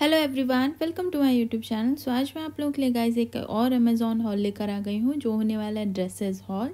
hello everyone welcome to my YouTube channel so आज मैं आप लोगों के लिए गाइज एक और अमेज़ॉन हॉल लेकर आ गई हूँ जो होने वाला है ड्रेसेस हॉल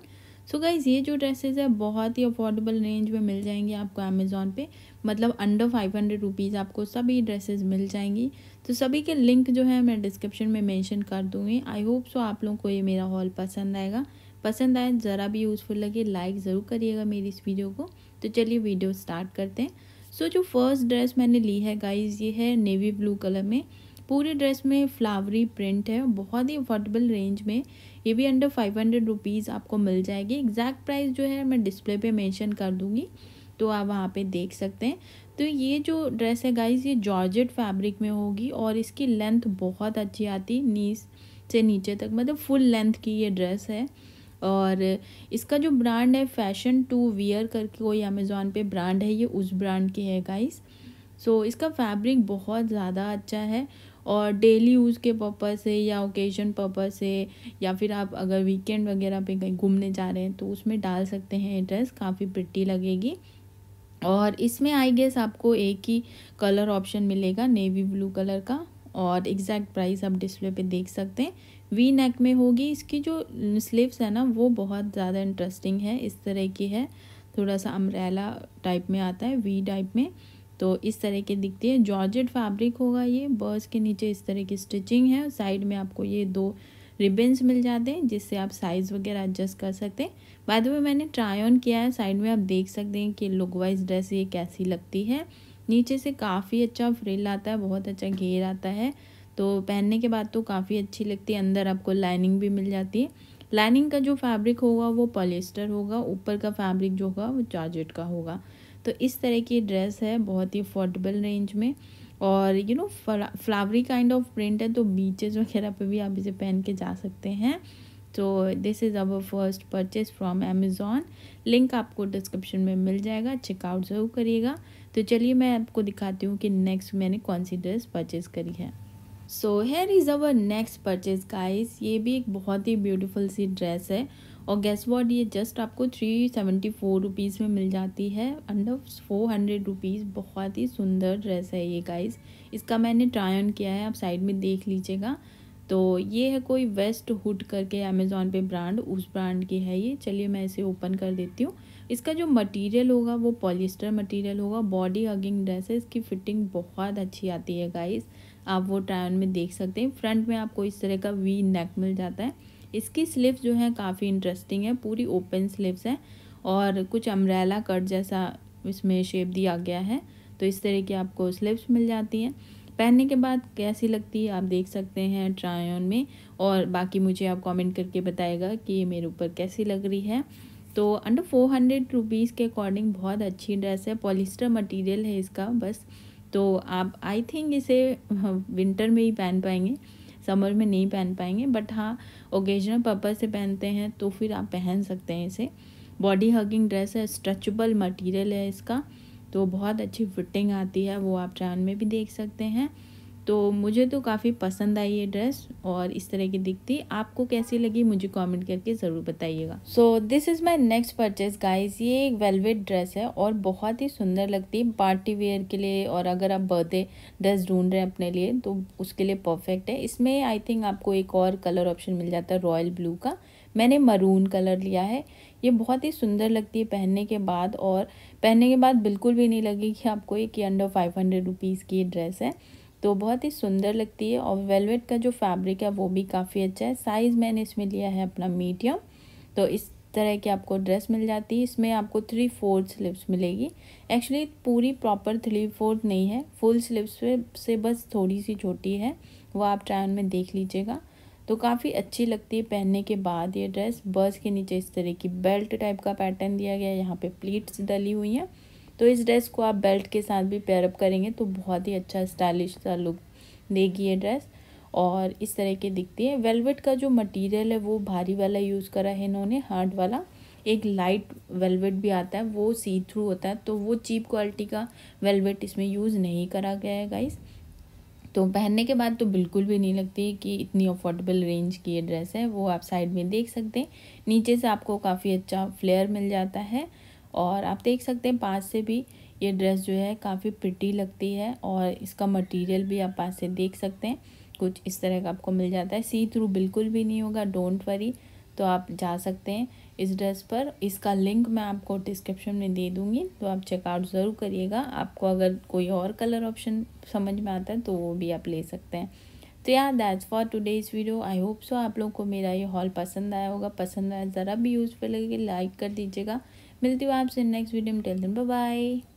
सो गाइज़ ये जो ड्रेसेस है बहुत ही अफोर्डेबल रेंज में मिल जाएंगे आपको अमेज़ॉन पे मतलब अंडर फाइव हंड्रेड रुपीज़ आपको सभी ड्रेसेस मिल जाएंगी तो सभी के लिंक जो है मैं डिस्क्रिप्शन में मैंशन कर दूँगी आई होप सो आप लोगों को ये मेरा हॉल पसंद आएगा पसंद आए ज़रा भी यूज़फुल लगे लाइक ज़रूर करिएगा मेरी इस वीडियो को तो चलिए वीडियो स्टार्ट करते हैं सो so, जो फर्स्ट ड्रेस मैंने ली है गाइज ये है नेवी ब्लू कलर में पूरे ड्रेस में फ्लावरी प्रिंट है बहुत ही अफोर्डेबल रेंज में ये भी अंडर फाइव हंड्रेड रुपीज़ आपको मिल जाएगी एग्जैक्ट प्राइस जो है मैं डिस्प्ले पे मेंशन कर दूँगी तो आप वहाँ पे देख सकते हैं तो ये जो ड्रेस है गाइज ये जॉर्जेट फैब्रिक में होगी और इसकी लेंथ बहुत अच्छी आती नीस से नीचे तक मतलब फुल लेंथ की ये ड्रेस है और इसका जो ब्रांड है फैशन टू वियर करके कोई अमेज़ोन पे ब्रांड है ये उस ब्रांड की है गाइस सो so, इसका फैब्रिक बहुत ज़्यादा अच्छा है और डेली यूज़ के पर्पज़ से या ओकेजन पर्पज़ से या फिर आप अगर वीकेंड वगैरह पे कहीं घूमने जा रहे हैं तो उसमें डाल सकते हैं ये ड्रेस काफ़ी पिट्टी लगेगी और इसमें आई गेस आपको एक ही कलर ऑप्शन मिलेगा नेवी ब्लू कलर का और एग्जैक्ट प्राइस आप डिस्प्ले पे देख सकते हैं वी नेक में होगी इसकी जो स्लीव्स है ना वो बहुत ज़्यादा इंटरेस्टिंग है इस तरह की है थोड़ा सा अम्ब्रेला टाइप में आता है वी टाइप में तो इस तरह के दिखती है जॉर्जेट फैब्रिक होगा ये बर्स के नीचे इस तरह की स्टिचिंग है साइड में आपको ये दो रिबन्स मिल जाते हैं जिससे आप साइज़ वगैरह एडजस्ट कर सकते हैं बाद में मैंने ट्राई ऑन किया है साइड में आप देख सकते हैं कि लुक वाइज ड्रेस ये कैसी लगती है नीचे से काफ़ी अच्छा फ्रिल आता है बहुत अच्छा घेर आता है तो पहनने के बाद तो काफ़ी अच्छी लगती है अंदर आपको लाइनिंग भी मिल जाती है लाइनिंग का जो फैब्रिक होगा वो पॉलिस्टर होगा ऊपर का फैब्रिक जो होगा वो चार्जेट का होगा तो इस तरह की ड्रेस है बहुत ही अफोर्डेबल रेंज में और you know flowery kind of print है तो बीचेस वगैरह पे भी आप इसे पहन के जा सकते हैं तो this is our first purchase from Amazon link आपको डिस्क्रिप्शन में मिल जाएगा चेकआउट ज़रूर करिएगा तो चलिए मैं आपको दिखाती हूँ कि नेक्स्ट मैंने कौन सी ड्रेस परचेज़ करी है so here is our next purchase guys ये भी एक बहुत ही ब्यूटीफुल सी ड्रेस है और गैस वॉट ये जस्ट आपको थ्री सेवेंटी फोर रुपीज़ में मिल जाती है अंडर फोर हंड्रेड रुपीज़ बहुत ही सुंदर ड्रेस है ये गाइस इसका मैंने ट्राई ऑन किया है आप साइड में देख लीजिएगा तो ये है कोई वेस्ट हुड करके अमेज़ोन पे ब्रांड उस ब्रांड की है ये चलिए मैं इसे ओपन कर देती हूँ इसका जो मटेरियल होगा वो पॉलिस्टर मटेरियल होगा बॉडी हगिंग ड्रेस है इसकी फिटिंग बहुत अच्छी आती है गाइस आप वो ट्रायन में देख सकते हैं फ्रंट में आपको इस तरह का वी नेक मिल जाता है इसकी स्लीव्स जो है काफ़ी इंटरेस्टिंग है पूरी ओपन स्लीव्स है और कुछ अम्ब्रैला कट जैसा इसमें शेप दिया गया है तो इस तरह की आपको स्लीव्स मिल जाती हैं पहनने के बाद कैसी लगती है आप देख सकते हैं ट्रायन में और बाकी मुझे आप कमेंट करके बताएगा कि ये मेरे ऊपर कैसी लग रही है तो अंडर फोर हंड्रेड रुपीज़ के अकॉर्डिंग बहुत अच्छी ड्रेस है पॉलिस्टर मटेरियल है इसका बस तो आप आई थिंक इसे विंटर हाँ, में ही पहन पाएंगे समर में नहीं पहन पाएंगे बट हाँ ओकेजनल पर्पज़ से पहनते हैं तो फिर आप पहन सकते हैं इसे बॉडी हगिंग ड्रेस है स्ट्रेचबल मटीरियल है इसका तो बहुत अच्छी फिटिंग आती है वो आप ट्रैन में भी देख सकते हैं तो मुझे तो काफ़ी पसंद आई ये ड्रेस और इस तरह की दिखती आपको कैसी लगी मुझे कमेंट करके ज़रूर बताइएगा so this is my next purchase guys ये एक वेलवेट ड्रेस है और बहुत ही सुंदर लगती है पार्टी वेयर के लिए और अगर आप बर्थडे ड्रेस ढूंढ रहे हैं अपने लिए तो उसके लिए परफेक्ट है इसमें आई थिंक आपको एक और कलर ऑप्शन मिल जाता है रॉयल ब्लू का मैंने मरून कलर लिया है ये बहुत ही सुंदर लगती है पहनने के बाद और पहनने के बाद बिल्कुल भी नहीं लगी कि आपको एक अंडर फाइव हंड्रेड रुपीज़ की ड्रेस है तो बहुत ही सुंदर लगती है और वेलवेट का जो फैब्रिक है वो भी काफ़ी अच्छा है साइज़ मैंने इसमें लिया है अपना मीडियम तो इस तरह की आपको ड्रेस मिल जाती है इसमें आपको थ्री फोर्थ स्लिप्स मिलेगी एक्चुअली पूरी प्रॉपर थ्री फोर्थ नहीं है फुल स्लिप्स से बस थोड़ी सी छोटी है वो आप ट्रायल में देख लीजिएगा तो काफ़ी अच्छी लगती है पहनने के बाद ये ड्रेस बर्स के नीचे इस तरह की बेल्ट टाइप का पैटर्न दिया गया है यहाँ पे प्लीट्स डली हुई हैं तो इस ड्रेस को आप बेल्ट के साथ भी पेयरअप करेंगे तो बहुत ही अच्छा स्टाइलिश सा लुक देगी ये ड्रेस और इस तरह के दिखती है वेलवेट का जो मटेरियल है वो भारी वाला यूज़ करा है इन्होंने हार्ड वाला एक लाइट वेलवेट भी आता है वो सी थ्रू होता है तो वो चीप क्वालिटी का वेलवेट इसमें यूज़ नहीं करा गया है गाइस तो पहनने के बाद तो बिल्कुल भी नहीं लगती कि इतनी अफोर्डेबल रेंज की ये ड्रेस है वो आप साइड में देख सकते हैं नीचे से आपको काफ़ी अच्छा फ्लेयर मिल जाता है और आप देख सकते हैं पास से भी ये ड्रेस जो है काफ़ी पिटी लगती है और इसका मटेरियल भी आप पास से देख सकते हैं कुछ इस तरह का आपको मिल जाता है सी थ्रू बिल्कुल भी नहीं होगा डोंट वरी तो आप जा सकते हैं इस ड्रेस पर इसका लिंक मैं आपको डिस्क्रिप्शन में दे दूँगी तो आप चेकआउट ज़रूर करिएगा आपको अगर कोई और कलर ऑप्शन समझ में आता है तो वो भी आप ले सकते हैं तो यार that's for today's video I hope so आप लोगों को मेरा ये हॉल पसंद आया होगा पसंद आया तो ज़रा भी यूज़फुल लगेगी लाइक कर दीजिएगा मिलती हूँ आपसे नेक्स्ट वीडियो में टेल दिन बाय